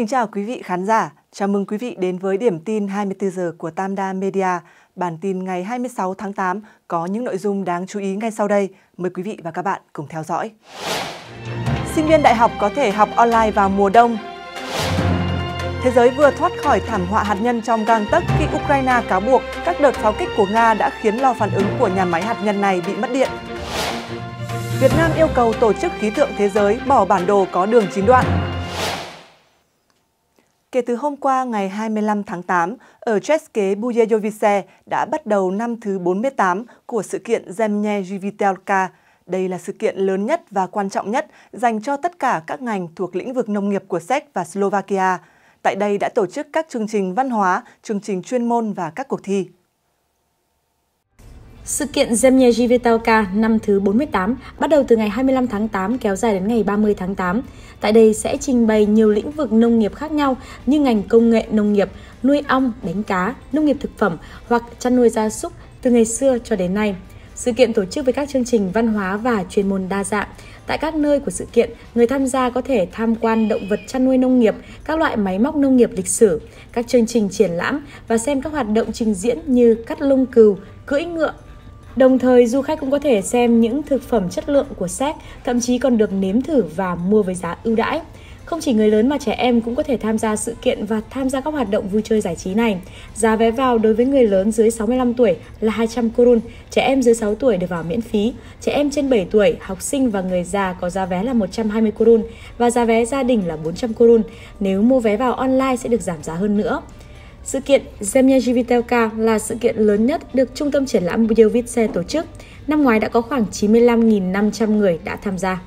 kính chào quý vị khán giả. Chào mừng quý vị đến với điểm tin 24 giờ của Tam Đa Media. Bản tin ngày 26 tháng 8 có những nội dung đáng chú ý ngay sau đây. Mời quý vị và các bạn cùng theo dõi. Sinh viên đại học có thể học online vào mùa đông. Thế giới vừa thoát khỏi thảm họa hạt nhân trong gang tấc khi Ukraine cáo buộc các đợt pháo kích của Nga đã khiến lò phản ứng của nhà máy hạt nhân này bị mất điện. Việt Nam yêu cầu Tổ chức Khí tượng Thế giới bỏ bản đồ có đường chín đoạn, Kể từ hôm qua ngày 25 tháng 8, ở České Budějovice đã bắt đầu năm thứ 48 của sự kiện Zemně Živitelka. Đây là sự kiện lớn nhất và quan trọng nhất dành cho tất cả các ngành thuộc lĩnh vực nông nghiệp của Séc và Slovakia. Tại đây đã tổ chức các chương trình văn hóa, chương trình chuyên môn và các cuộc thi. Sự kiện Zemnya Jivetalka năm thứ 48 bắt đầu từ ngày 25 tháng 8 kéo dài đến ngày 30 tháng 8. Tại đây sẽ trình bày nhiều lĩnh vực nông nghiệp khác nhau như ngành công nghệ nông nghiệp, nuôi ong, đánh cá, nông nghiệp thực phẩm hoặc chăn nuôi gia súc từ ngày xưa cho đến nay. Sự kiện tổ chức với các chương trình văn hóa và chuyên môn đa dạng. Tại các nơi của sự kiện, người tham gia có thể tham quan động vật chăn nuôi nông nghiệp, các loại máy móc nông nghiệp lịch sử, các chương trình triển lãm và xem các hoạt động trình diễn như cắt lông cừu, cưỡi ngựa, Đồng thời, du khách cũng có thể xem những thực phẩm chất lượng của Séc, thậm chí còn được nếm thử và mua với giá ưu đãi. Không chỉ người lớn mà trẻ em cũng có thể tham gia sự kiện và tham gia các hoạt động vui chơi giải trí này. Giá vé vào đối với người lớn dưới 65 tuổi là 200 korun, trẻ em dưới 6 tuổi được vào miễn phí, trẻ em trên 7 tuổi, học sinh và người già có giá vé là 120 korun và giá vé gia đình là 400 korun. Nếu mua vé vào online sẽ được giảm giá hơn nữa. Sự kiện Zemya Jivitelka là sự kiện lớn nhất được Trung tâm Triển lãm Budovice tổ chức. Năm ngoái đã có khoảng 95.500 người đã tham gia.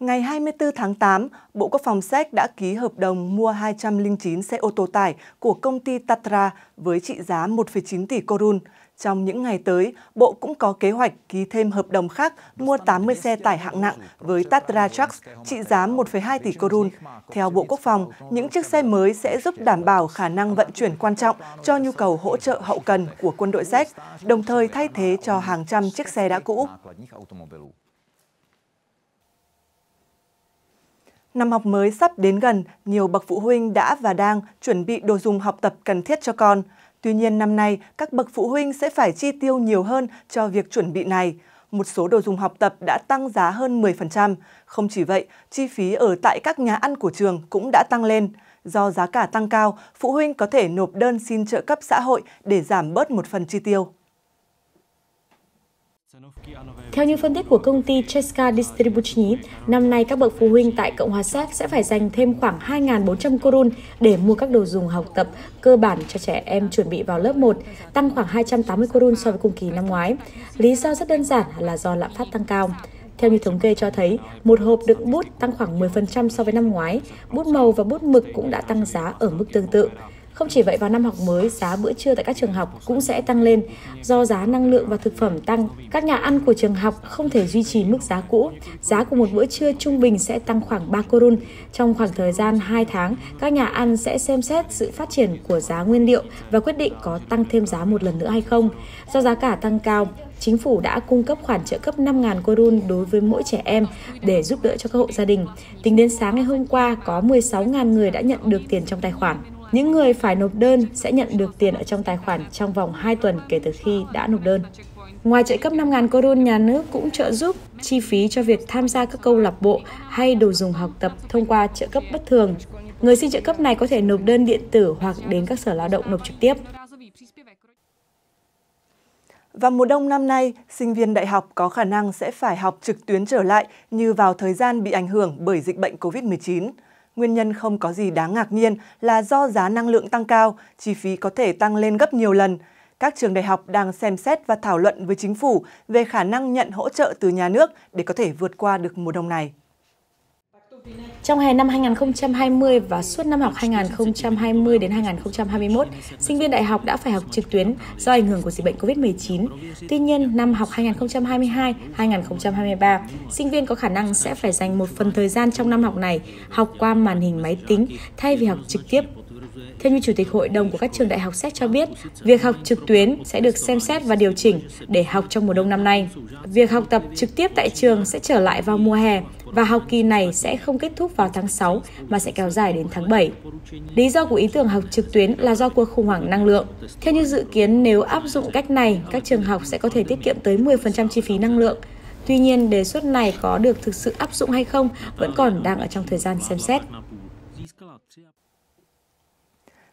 Ngày 24 tháng 8, Bộ Quốc phòng Séc đã ký hợp đồng mua 209 xe ô tô tải của công ty Tatra với trị giá 1,9 tỷ korun. Trong những ngày tới, Bộ cũng có kế hoạch ký thêm hợp đồng khác mua 80 xe tải hạng nặng với Tatra Trucks trị giá 1,2 tỷ korun. Theo Bộ Quốc phòng, những chiếc xe mới sẽ giúp đảm bảo khả năng vận chuyển quan trọng cho nhu cầu hỗ trợ hậu cần của quân đội Séc, đồng thời thay thế cho hàng trăm chiếc xe đã cũ. Năm học mới sắp đến gần, nhiều bậc phụ huynh đã và đang chuẩn bị đồ dùng học tập cần thiết cho con – Tuy nhiên năm nay, các bậc phụ huynh sẽ phải chi tiêu nhiều hơn cho việc chuẩn bị này. Một số đồ dùng học tập đã tăng giá hơn 10%. Không chỉ vậy, chi phí ở tại các nhà ăn của trường cũng đã tăng lên. Do giá cả tăng cao, phụ huynh có thể nộp đơn xin trợ cấp xã hội để giảm bớt một phần chi tiêu. Theo như phân tích của công ty Cheska Distribuchny, năm nay các bậc phụ huynh tại Cộng hòa Séc sẽ phải dành thêm khoảng 2.400 korun để mua các đồ dùng học tập cơ bản cho trẻ em chuẩn bị vào lớp 1, tăng khoảng 280 korun so với cùng kỳ năm ngoái. Lý do rất đơn giản là do lạm phát tăng cao. Theo như thống kê cho thấy, một hộp đựng bút tăng khoảng 10% so với năm ngoái, bút màu và bút mực cũng đã tăng giá ở mức tương tự. Không chỉ vậy vào năm học mới, giá bữa trưa tại các trường học cũng sẽ tăng lên. Do giá năng lượng và thực phẩm tăng, các nhà ăn của trường học không thể duy trì mức giá cũ. Giá của một bữa trưa trung bình sẽ tăng khoảng 3 korun. Trong khoảng thời gian 2 tháng, các nhà ăn sẽ xem xét sự phát triển của giá nguyên liệu và quyết định có tăng thêm giá một lần nữa hay không. Do giá cả tăng cao, chính phủ đã cung cấp khoản trợ cấp 5.000 korun đối với mỗi trẻ em để giúp đỡ cho các hộ gia đình. Tính đến sáng ngày hôm qua, có 16.000 người đã nhận được tiền trong tài khoản. Những người phải nộp đơn sẽ nhận được tiền ở trong tài khoản trong vòng 2 tuần kể từ khi đã nộp đơn. Ngoài trợ cấp 5.000 korun, nhà nước cũng trợ giúp chi phí cho việc tham gia các câu lạc bộ hay đồ dùng học tập thông qua trợ cấp bất thường. Người xin trợ cấp này có thể nộp đơn điện tử hoặc đến các sở lao động nộp trực tiếp. Vào mùa đông năm nay, sinh viên đại học có khả năng sẽ phải học trực tuyến trở lại như vào thời gian bị ảnh hưởng bởi dịch bệnh COVID-19. Nguyên nhân không có gì đáng ngạc nhiên là do giá năng lượng tăng cao, chi phí có thể tăng lên gấp nhiều lần. Các trường đại học đang xem xét và thảo luận với chính phủ về khả năng nhận hỗ trợ từ nhà nước để có thể vượt qua được mùa đông này. Trong hè năm 2020 và suốt năm học 2020 đến 2021, sinh viên đại học đã phải học trực tuyến do ảnh hưởng của dịch bệnh COVID-19. Tuy nhiên, năm học 2022-2023, sinh viên có khả năng sẽ phải dành một phần thời gian trong năm học này học qua màn hình máy tính thay vì học trực tiếp theo như Chủ tịch Hội đồng của các trường đại học xét cho biết, việc học trực tuyến sẽ được xem xét và điều chỉnh để học trong mùa đông năm nay. Việc học tập trực tiếp tại trường sẽ trở lại vào mùa hè và học kỳ này sẽ không kết thúc vào tháng 6 mà sẽ kéo dài đến tháng 7. Lý do của ý tưởng học trực tuyến là do cuộc khủng hoảng năng lượng. Theo như dự kiến, nếu áp dụng cách này, các trường học sẽ có thể tiết kiệm tới 10% chi phí năng lượng. Tuy nhiên, đề xuất này có được thực sự áp dụng hay không vẫn còn đang ở trong thời gian xem xét.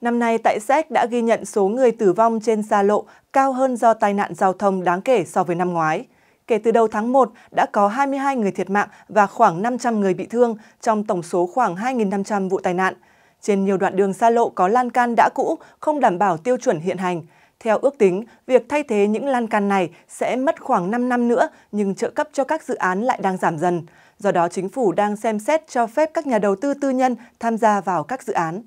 Năm nay, tại Séc đã ghi nhận số người tử vong trên xa lộ cao hơn do tai nạn giao thông đáng kể so với năm ngoái. Kể từ đầu tháng 1, đã có 22 người thiệt mạng và khoảng 500 người bị thương trong tổng số khoảng 2.500 vụ tai nạn. Trên nhiều đoạn đường xa lộ có lan can đã cũ, không đảm bảo tiêu chuẩn hiện hành. Theo ước tính, việc thay thế những lan can này sẽ mất khoảng 5 năm nữa, nhưng trợ cấp cho các dự án lại đang giảm dần. Do đó, chính phủ đang xem xét cho phép các nhà đầu tư tư nhân tham gia vào các dự án.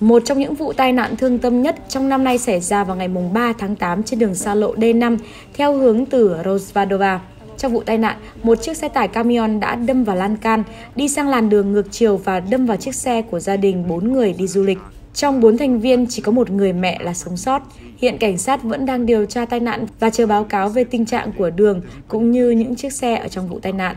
Một trong những vụ tai nạn thương tâm nhất trong năm nay xảy ra vào ngày 3 tháng 8 trên đường xa lộ D5 theo hướng từ Rosvadova. Trong vụ tai nạn, một chiếc xe tải camion đã đâm vào lan can, đi sang làn đường ngược chiều và đâm vào chiếc xe của gia đình 4 người đi du lịch. Trong 4 thành viên chỉ có một người mẹ là sống sót. Hiện cảnh sát vẫn đang điều tra tai nạn và chờ báo cáo về tình trạng của đường cũng như những chiếc xe ở trong vụ tai nạn.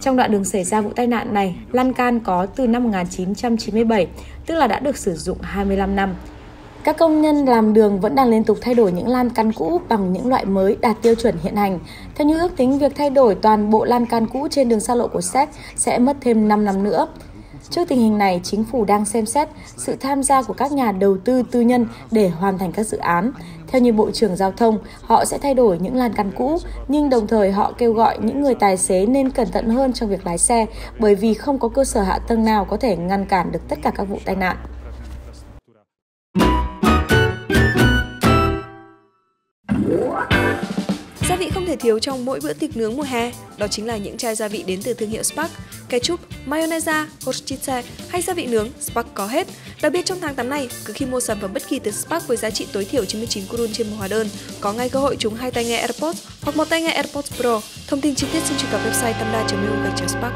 Trong đoạn đường xảy ra vụ tai nạn này, lan can có từ năm 1997, tức là đã được sử dụng 25 năm. Các công nhân làm đường vẫn đang liên tục thay đổi những lan can cũ bằng những loại mới đạt tiêu chuẩn hiện hành. Theo như ước tính, việc thay đổi toàn bộ lan can cũ trên đường xa lộ của Séc sẽ mất thêm 5 năm nữa. Trước tình hình này, chính phủ đang xem xét sự tham gia của các nhà đầu tư tư nhân để hoàn thành các dự án. Theo như Bộ trưởng Giao thông, họ sẽ thay đổi những làn can cũ, nhưng đồng thời họ kêu gọi những người tài xế nên cẩn thận hơn trong việc lái xe bởi vì không có cơ sở hạ tầng nào có thể ngăn cản được tất cả các vụ tai nạn. thiếu trong mỗi bữa thịt nướng mùa hè, đó chính là những chai gia vị đến từ thương hiệu Spark, ketchup, mayonnaise, horchata hay gia vị nướng Spark có hết. Đặc biệt trong tháng 8 này, cứ khi mua sản phẩm bất kỳ từ Spark với giá trị tối thiểu 99 kurun trên một hóa đơn, có ngay cơ hội trúng hai tai nghe AirPods hoặc một tai nghe AirPods Pro. Thông tin chi tiết xin truy cập website tamda.com.spark.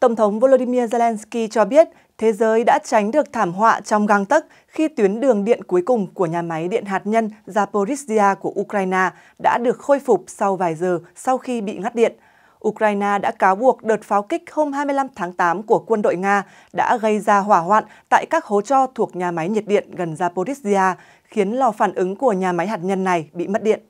Tổng thống Volodymyr Zelensky cho biết thế giới đã tránh được thảm họa trong gang tấc khi tuyến đường điện cuối cùng của nhà máy điện hạt nhân Zaporizhia của Ukraine đã được khôi phục sau vài giờ sau khi bị ngắt điện. Ukraine đã cáo buộc đợt pháo kích hôm 25 tháng 8 của quân đội Nga đã gây ra hỏa hoạn tại các hố cho thuộc nhà máy nhiệt điện gần Zaporizhia, khiến lò phản ứng của nhà máy hạt nhân này bị mất điện.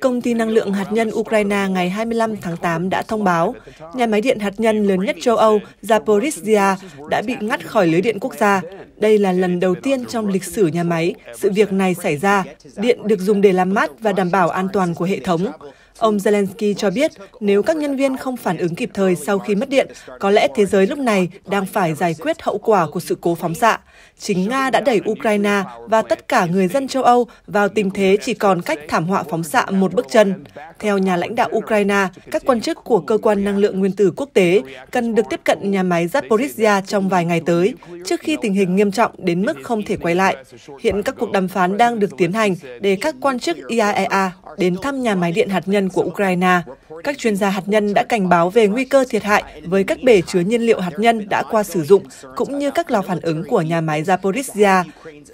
Công ty năng lượng hạt nhân Ukraine ngày 25 tháng 8 đã thông báo nhà máy điện hạt nhân lớn nhất châu Âu Zaporizhia đã bị ngắt khỏi lưới điện quốc gia. Đây là lần đầu tiên trong lịch sử nhà máy sự việc này xảy ra. Điện được dùng để làm mát và đảm bảo an toàn của hệ thống. Ông Zelensky cho biết nếu các nhân viên không phản ứng kịp thời sau khi mất điện, có lẽ thế giới lúc này đang phải giải quyết hậu quả của sự cố phóng xạ. Chính Nga đã đẩy Ukraine và tất cả người dân châu Âu vào tình thế chỉ còn cách thảm họa phóng xạ một bước chân. Theo nhà lãnh đạo Ukraine, các quan chức của Cơ quan Năng lượng Nguyên tử Quốc tế cần được tiếp cận nhà máy Zaporizhia trong vài ngày tới, trước khi tình hình nghiêm trọng đến mức không thể quay lại. Hiện các cuộc đàm phán đang được tiến hành để các quan chức IAEA e đến thăm nhà máy điện hạt nhân của Ukraine. Các chuyên gia hạt nhân đã cảnh báo về nguy cơ thiệt hại với các bể chứa nhiên liệu hạt nhân đã qua sử dụng, cũng như các lò phản ứng của nhà máy Zaporizhia.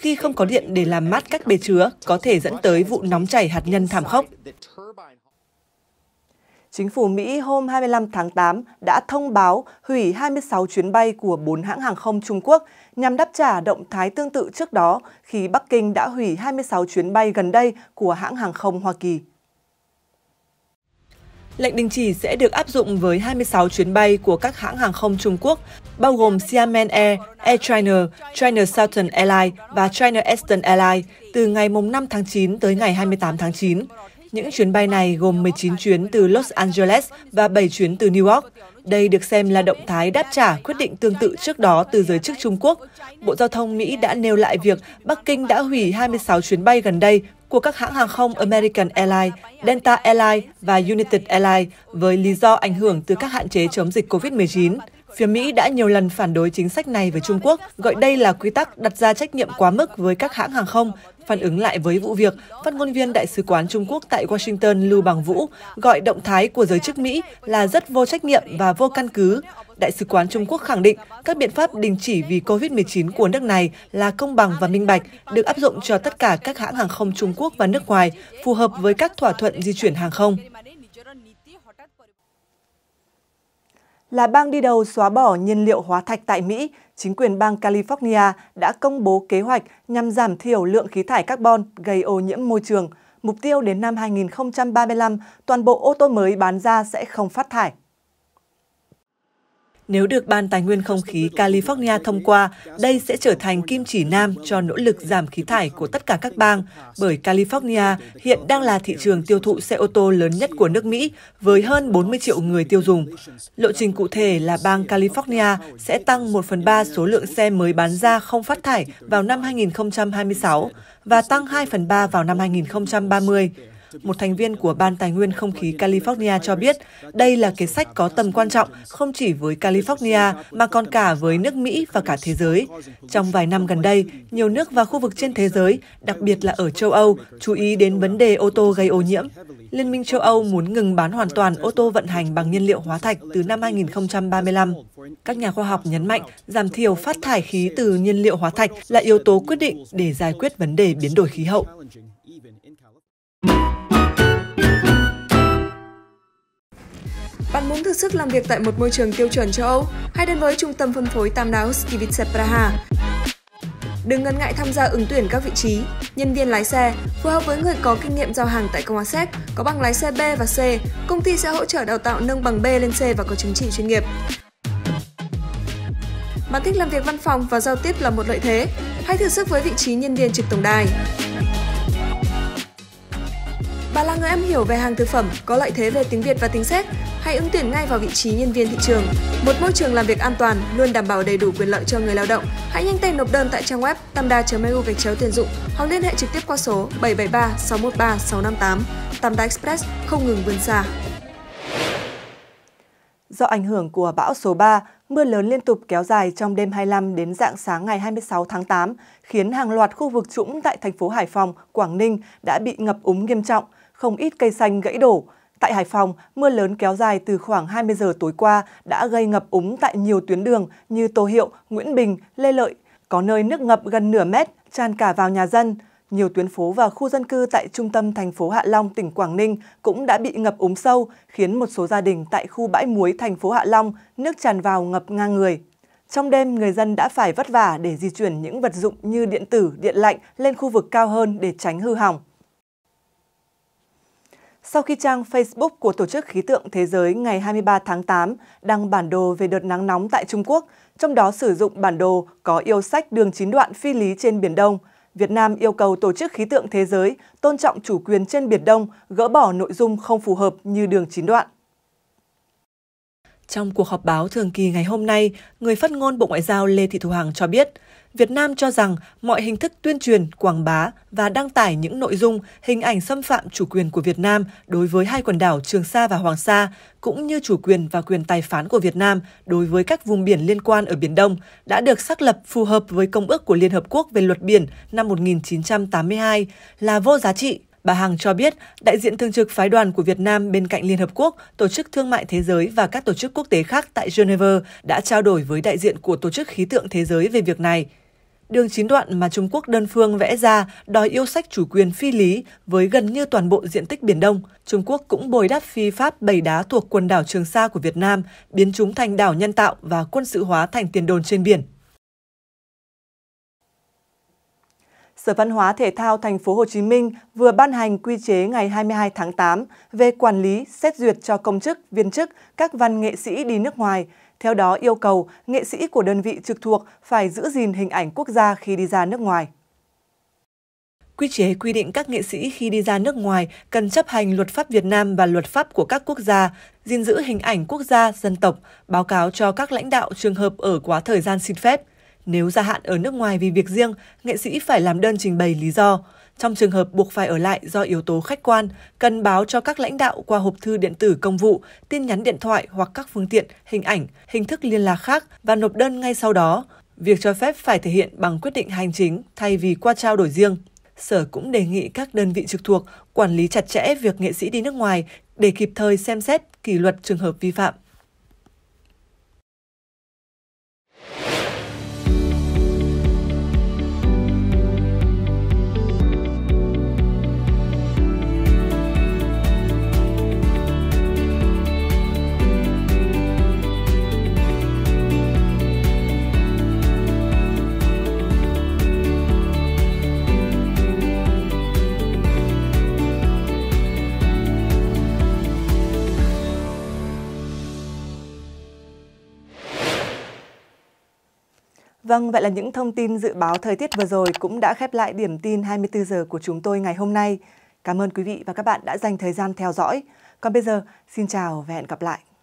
Khi không có điện để làm mát các bể chứa, có thể dẫn tới vụ nóng chảy hạt nhân thảm khốc. Chính phủ Mỹ hôm 25 tháng 8 đã thông báo hủy 26 chuyến bay của 4 hãng hàng không Trung Quốc nhằm đáp trả động thái tương tự trước đó khi Bắc Kinh đã hủy 26 chuyến bay gần đây của hãng hàng không Hoa Kỳ. Lệnh đình chỉ sẽ được áp dụng với 26 chuyến bay của các hãng hàng không Trung Quốc, bao gồm Xiamen Air, Air China, China Southern Airlines và China Eastern Airlines từ ngày 5 tháng 9 tới ngày 28 tháng 9. Những chuyến bay này gồm 19 chuyến từ Los Angeles và 7 chuyến từ New York. Đây được xem là động thái đáp trả quyết định tương tự trước đó từ giới chức Trung Quốc. Bộ Giao thông Mỹ đã nêu lại việc Bắc Kinh đã hủy 26 chuyến bay gần đây của các hãng hàng không American Airlines, Delta Airlines và United Airlines với lý do ảnh hưởng từ các hạn chế chống dịch COVID-19. Phía Mỹ đã nhiều lần phản đối chính sách này với Trung Quốc, gọi đây là quy tắc đặt ra trách nhiệm quá mức với các hãng hàng không. Phản ứng lại với vụ việc, phát ngôn viên Đại sứ quán Trung Quốc tại Washington Lưu Bằng Vũ gọi động thái của giới chức Mỹ là rất vô trách nhiệm và vô căn cứ. Đại sứ quán Trung Quốc khẳng định các biện pháp đình chỉ vì COVID-19 của nước này là công bằng và minh bạch, được áp dụng cho tất cả các hãng hàng không Trung Quốc và nước ngoài, phù hợp với các thỏa thuận di chuyển hàng không. là bang đi đầu xóa bỏ nhiên liệu hóa thạch tại Mỹ, chính quyền bang California đã công bố kế hoạch nhằm giảm thiểu lượng khí thải carbon gây ô nhiễm môi trường. Mục tiêu đến năm 2035, toàn bộ ô tô mới bán ra sẽ không phát thải. Nếu được Ban Tài nguyên Không khí California thông qua, đây sẽ trở thành kim chỉ nam cho nỗ lực giảm khí thải của tất cả các bang, bởi California hiện đang là thị trường tiêu thụ xe ô tô lớn nhất của nước Mỹ với hơn 40 triệu người tiêu dùng. Lộ trình cụ thể là bang California sẽ tăng 1 phần 3 số lượng xe mới bán ra không phát thải vào năm 2026 và tăng 2 phần 3 vào năm 2030 một thành viên của Ban Tài nguyên Không khí California cho biết đây là kế sách có tầm quan trọng không chỉ với California mà còn cả với nước Mỹ và cả thế giới. Trong vài năm gần đây, nhiều nước và khu vực trên thế giới, đặc biệt là ở châu Âu, chú ý đến vấn đề ô tô gây ô nhiễm. Liên minh châu Âu muốn ngừng bán hoàn toàn ô tô vận hành bằng nhiên liệu hóa thạch từ năm 2035. Các nhà khoa học nhấn mạnh giảm thiểu phát thải khí từ nhiên liệu hóa thạch là yếu tố quyết định để giải quyết vấn đề biến đổi khí hậu. Bạn muốn thử sức làm việc tại một môi trường tiêu chuẩn châu Âu? Hãy đến với trung tâm phân phối Tam Đáo Skivice Praha. Đừng ngần ngại tham gia ứng tuyển các vị trí, nhân viên lái xe, phù hợp với người có kinh nghiệm giao hàng tại Cộng hòa Séc, có bằng lái xe B và C, công ty sẽ hỗ trợ đào tạo nâng bằng B lên C và có chứng chỉ chuyên nghiệp. Bạn thích làm việc văn phòng và giao tiếp là một lợi thế, hãy thử sức với vị trí nhân viên trực tổng đài bà là người em hiểu về hàng thực phẩm, có lợi thế về tiếng Việt và tiếng Séc, hãy ứng tuyển ngay vào vị trí nhân viên thị trường. Một môi trường làm việc an toàn, luôn đảm bảo đầy đủ quyền lợi cho người lao động. Hãy nhanh tay nộp đơn tại trang web tamda.eu gạch chéo tuyển dụng hoặc liên hệ trực tiếp qua số 773 613 658. Tamda Express không ngừng vươn xa. Do ảnh hưởng của bão số 3, mưa lớn liên tục kéo dài trong đêm 25 đến dạng sáng ngày 26 tháng 8, khiến hàng loạt khu vực trũng tại thành phố Hải Phòng, Quảng Ninh đã bị ngập úng nghiêm trọng không ít cây xanh gãy đổ. Tại Hải Phòng, mưa lớn kéo dài từ khoảng 20 giờ tối qua đã gây ngập úng tại nhiều tuyến đường như Tô Hiệu, Nguyễn Bình, Lê Lợi. Có nơi nước ngập gần nửa mét, tràn cả vào nhà dân. Nhiều tuyến phố và khu dân cư tại trung tâm thành phố Hạ Long, tỉnh Quảng Ninh cũng đã bị ngập úng sâu, khiến một số gia đình tại khu bãi muối thành phố Hạ Long nước tràn vào ngập ngang người. Trong đêm, người dân đã phải vất vả để di chuyển những vật dụng như điện tử, điện lạnh lên khu vực cao hơn để tránh hư hỏng sau khi trang Facebook của Tổ chức Khí tượng Thế giới ngày 23 tháng 8 đăng bản đồ về đợt nắng nóng tại Trung Quốc, trong đó sử dụng bản đồ có yêu sách đường chín đoạn phi lý trên Biển Đông. Việt Nam yêu cầu Tổ chức Khí tượng Thế giới tôn trọng chủ quyền trên Biển Đông, gỡ bỏ nội dung không phù hợp như đường chín đoạn. Trong cuộc họp báo thường kỳ ngày hôm nay, người phát ngôn Bộ Ngoại giao Lê Thị Thu Hằng cho biết – Việt Nam cho rằng mọi hình thức tuyên truyền, quảng bá và đăng tải những nội dung, hình ảnh xâm phạm chủ quyền của Việt Nam đối với hai quần đảo Trường Sa và Hoàng Sa, cũng như chủ quyền và quyền tài phán của Việt Nam đối với các vùng biển liên quan ở Biển Đông đã được xác lập phù hợp với Công ước của Liên Hợp Quốc về luật biển năm 1982 là vô giá trị Bà Hằng cho biết, đại diện thường trực phái đoàn của Việt Nam bên cạnh Liên Hợp Quốc, Tổ chức Thương mại Thế giới và các tổ chức quốc tế khác tại Geneva đã trao đổi với đại diện của Tổ chức Khí tượng Thế giới về việc này. Đường chín đoạn mà Trung Quốc đơn phương vẽ ra đòi yêu sách chủ quyền phi lý với gần như toàn bộ diện tích Biển Đông. Trung Quốc cũng bồi đắp phi pháp bầy đá thuộc quần đảo Trường Sa của Việt Nam, biến chúng thành đảo nhân tạo và quân sự hóa thành tiền đồn trên biển. Sở Văn hóa Thể thao Thành phố Hồ Chí Minh vừa ban hành quy chế ngày 22 tháng 8 về quản lý, xét duyệt cho công chức, viên chức, các văn nghệ sĩ đi nước ngoài – theo đó yêu cầu nghệ sĩ của đơn vị trực thuộc phải giữ gìn hình ảnh quốc gia khi đi ra nước ngoài. Quy chế quy định các nghệ sĩ khi đi ra nước ngoài cần chấp hành luật pháp Việt Nam và luật pháp của các quốc gia, gìn giữ hình ảnh quốc gia, dân tộc, báo cáo cho các lãnh đạo trường hợp ở quá thời gian xin phép – nếu gia hạn ở nước ngoài vì việc riêng, nghệ sĩ phải làm đơn trình bày lý do. Trong trường hợp buộc phải ở lại do yếu tố khách quan, cần báo cho các lãnh đạo qua hộp thư điện tử công vụ, tin nhắn điện thoại hoặc các phương tiện, hình ảnh, hình thức liên lạc khác và nộp đơn ngay sau đó. Việc cho phép phải thể hiện bằng quyết định hành chính thay vì qua trao đổi riêng. Sở cũng đề nghị các đơn vị trực thuộc quản lý chặt chẽ việc nghệ sĩ đi nước ngoài để kịp thời xem xét kỷ luật trường hợp vi phạm. Vâng, vậy là những thông tin dự báo thời tiết vừa rồi cũng đã khép lại điểm tin 24 giờ của chúng tôi ngày hôm nay. Cảm ơn quý vị và các bạn đã dành thời gian theo dõi. Còn bây giờ, xin chào và hẹn gặp lại.